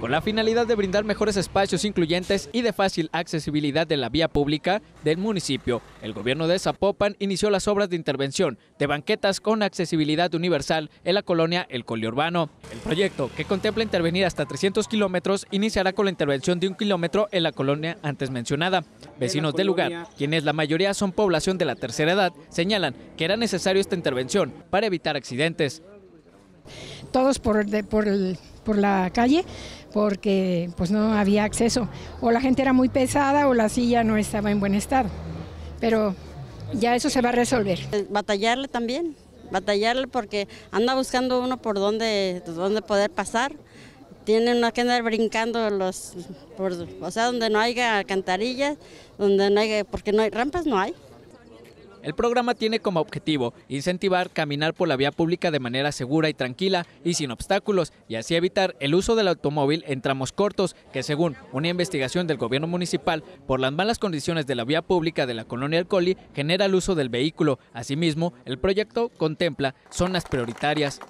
Con la finalidad de brindar mejores espacios incluyentes y de fácil accesibilidad de la vía pública del municipio, el gobierno de Zapopan inició las obras de intervención de banquetas con accesibilidad universal en la colonia El Colio Urbano. El proyecto, que contempla intervenir hasta 300 kilómetros, iniciará con la intervención de un kilómetro en la colonia antes mencionada. Vecinos del lugar, quienes la mayoría son población de la tercera edad, señalan que era necesario esta intervención para evitar accidentes. Todos por el por la calle porque pues no había acceso. O la gente era muy pesada o la silla no estaba en buen estado. Pero ya eso se va a resolver. Batallarle también, batallarle porque anda buscando uno por donde pues, poder pasar. Tienen que andar brincando los, por, o sea, donde no haya cantarillas, donde no hay porque no hay rampas, no hay. El programa tiene como objetivo incentivar caminar por la vía pública de manera segura y tranquila y sin obstáculos y así evitar el uso del automóvil en tramos cortos que según una investigación del gobierno municipal por las malas condiciones de la vía pública de la colonia Alcoli, genera el uso del vehículo. Asimismo, el proyecto contempla zonas prioritarias.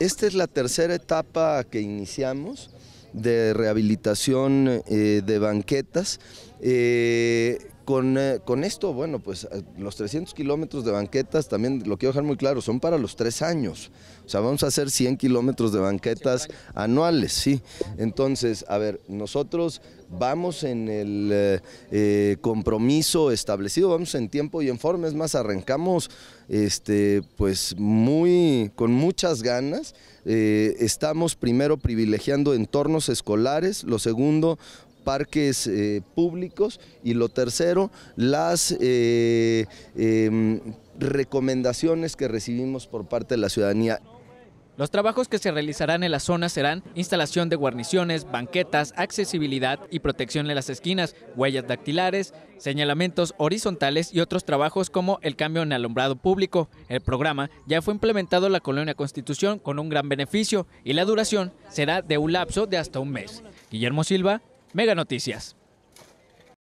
Esta es la tercera etapa que iniciamos de rehabilitación eh, de banquetas eh, eh, con, esto, bueno, pues eh, los 300 kilómetros de banquetas, también lo quiero dejar muy claro, son para los tres años. O sea, vamos a hacer 100 kilómetros de banquetas anuales, sí. Entonces, a ver, nosotros vamos en el eh, compromiso establecido, vamos en tiempo y en forma, es más, arrancamos este, pues muy, con muchas ganas. estamos primero privilegiando entornos escolares, lo segundo, parques eh, públicos y lo tercero, las eh, em, recomendaciones que recibimos por parte de la ciudadanía. Los trabajos que se realizarán en la zona serán instalación de guarniciones, banquetas, accesibilidad y protección en las esquinas, huellas dactilares, señalamientos horizontales y otros trabajos como el cambio en alumbrado público. El programa ya fue implementado en la Colonia Constitución con un gran beneficio y la duración será de un lapso de hasta un mes. Guillermo Silva, Mega Noticias.